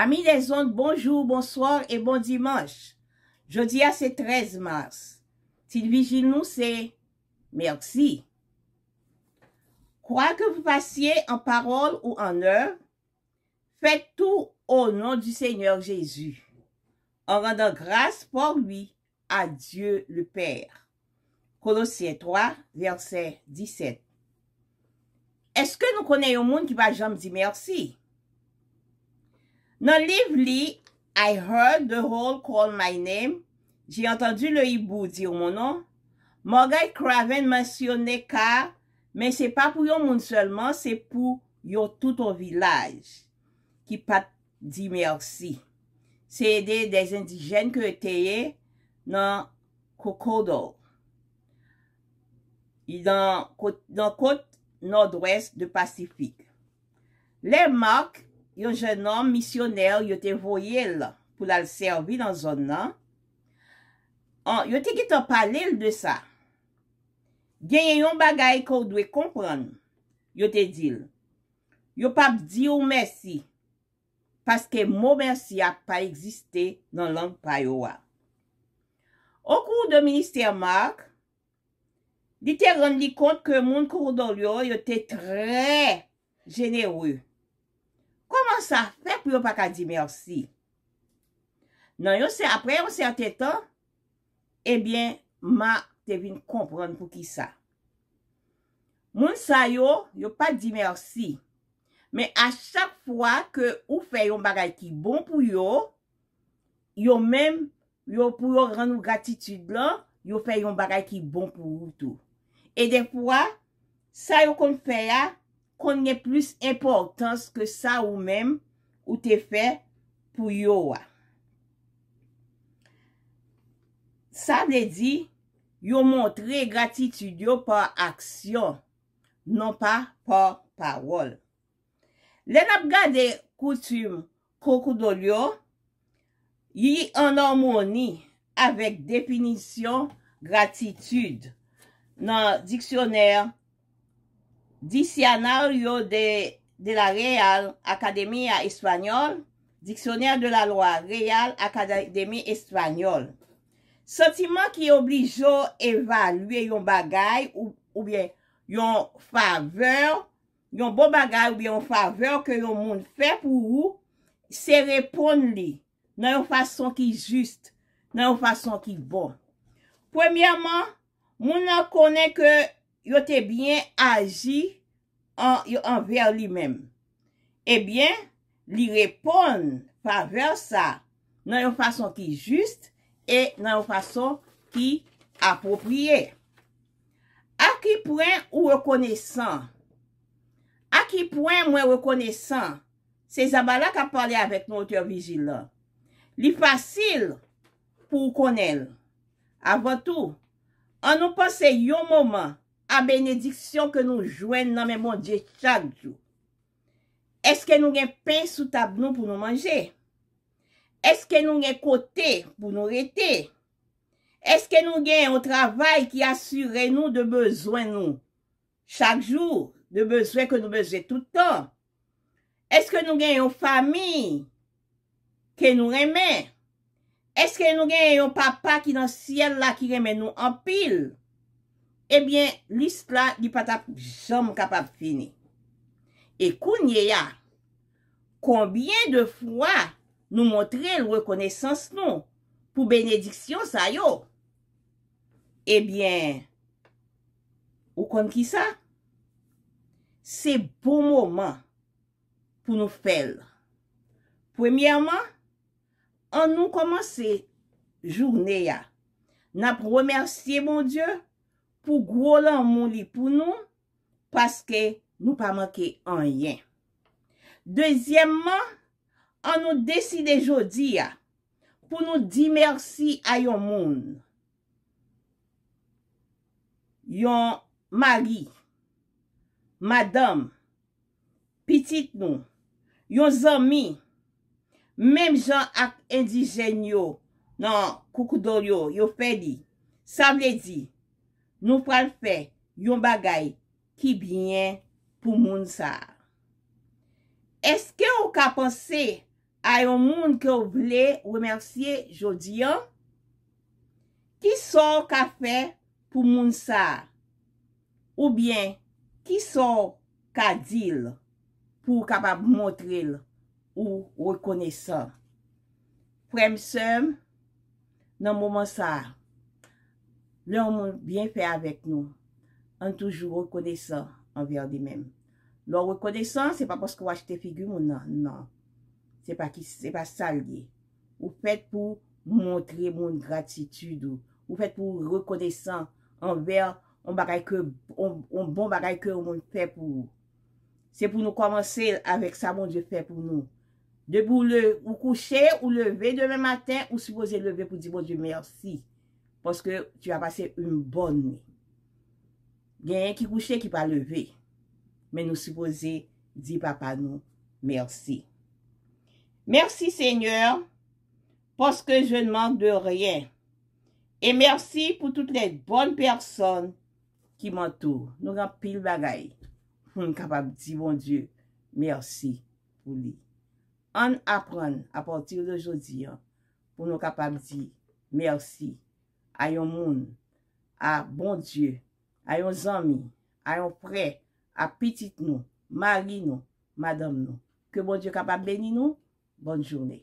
Amis des ondes, bonjour, bonsoir et bon dimanche. Jeudi à c'est 13 mars. vigile nous, c'est merci. Quoi que vous fassiez en parole ou en œuvre, faites tout au nom du Seigneur Jésus, en rendant grâce pour lui à Dieu le Père. Colossiens 3, verset 17. Est-ce que nous connaissons un monde qui va jamais dire merci? Nan liv li, I Heard the Hole Call My Name, jy entandu le ibu dir monon, mor gay kraven mansyon ne ka, men se pa pou yon moun selman, se pou yon tout o vilaj ki pat di mersi. Se yede de zendijen ke teye nan Kokodo, y dan kote nord-west de Pasifik. Le mok, yon jenom misyoner yote voyel pou la l-servi nan zon nan, yote kitan pale l de sa. Genye yon bagay kor dwe kompran, yote dil. Yopap di ou mersi, paske mou mersi ap pa egziste nan lang payo wa. O kou de minister Mark, li te rande li kont ke moun kou dolyo yote tre jenerou. sa fe pou yo pa ka di mersi. Nan yo se apre, yo se ante tan, ebyen, ma te vin kompran pou ki sa. Moun sa yo, yo pa di mersi, men a chak fwa ke ou fe yon bagay ki bon pou yo, yo men, yo pou yo ren nou gatitude lan, yo fe yon bagay ki bon pou yon tou. E den fwa, sa yo kon fe ya, kon nye plis importans ke sa ou menm ou te fe pou yo wa. Sa le di, yo montre gratitud yo pa aksyon, non pa pa parol. Le labgan de koutum kokudol yo, yi an anmoni avek depinisyon gratitud nan diksyoner Disyanaryo de la real akademi ya espanyol, diksyoner de la loa real akademi espanyol. Sotiman ki oblijo evalwe yon bagay ou bien yon faveur, yon bon bagay ou bien yon faveur ke yon moun fè pou ou, se repon li nan yon fason ki jist, nan yon fason ki bon. Premyaman, moun nan konen ke, yo tebyen aji anver li menm. Ebyen, eh li repon paver sa nan yon fason ki juste e nan yon fason ki apopriye. Aki pwen ou rekonesan, aki pwen mwen rekonesan, se zaba la ka pale avet nou te vijila, li fasil pou konel. Avantou, an nou pase yon mouman A benediksyon ke nou jwen nan men moun diye chak jou. Eske nou gen pen sou tab nou pou nou manje? Eske nou gen kote pou nou rete? Eske nou gen yon travay ki asyre nou de bezwen nou chak jou, de bezwen ke nou bezwe toutan? Eske nou gen yon fami ke nou reme? Eske nou gen yon papa ki nan syel la ki reme nou ampil? Ebyen, lispla, li patap, jom kapap fini. E kou nye ya, konbyen de fwa nou montre l rekonesans nou pou benediksyon sa yo? Ebyen, ou kon ki sa? Se bon mouman pou nou fel. Premiyaman, an nou komanse jounye ya. Na pou remersye moun dieu, pou gwo lan moun li pou nou, paske nou pa manke anyen. Dezyemman, an nou deside jodi ya, pou nou di mersi a yon moun. Yon mari, madam, pitit nou, yon zami, mem jan ak endijen yo, nan koukoudor yo, yo feli, sable di, Nou pral fè yon bagay ki byen pou moun sa. Eske ou ka pansè a yon moun ke ou vle remersye jodi an? Ki son ka fè pou moun sa? Ou byen, ki son ka dil pou kapab montril ou wèkone sa? Fremsem nan moun sa. Lè ou moun bien fè avèk nou, an toujou rekode san, an verdi men. Lè ou rekode san, se pa poske waj te figu moun nan, nan. Se pa saldi. Ou fèt pou moun tri moun gratitude ou fèt pou rekode san, an ver, an baray ke, an bon baray ke ou moun fè pou. Se pou nou komanse avèk sa moun djè fè pou nou. De boule ou kouche ou leve de mè matin ou suppose leve pou di moun djè mersi. Poske tu va pase un bon nou. Gen yon ki kouche ki pa leve. Men nou suppose di papa nou. Mersi. Mersi seigneur. Poske je nman de rien. E mersi pou tout le bon person ki man tou. Nou ka pil bagay. Foun kapab di bon die. Mersi pou li. An apran apotir de jodi. Foun nou kapab di. Mersi. A yon moun, a bon die, a yon zami, a yon pre, a pitit nou, mari nou, madam nou. Ke bon die kapap beni nou, bon jouni.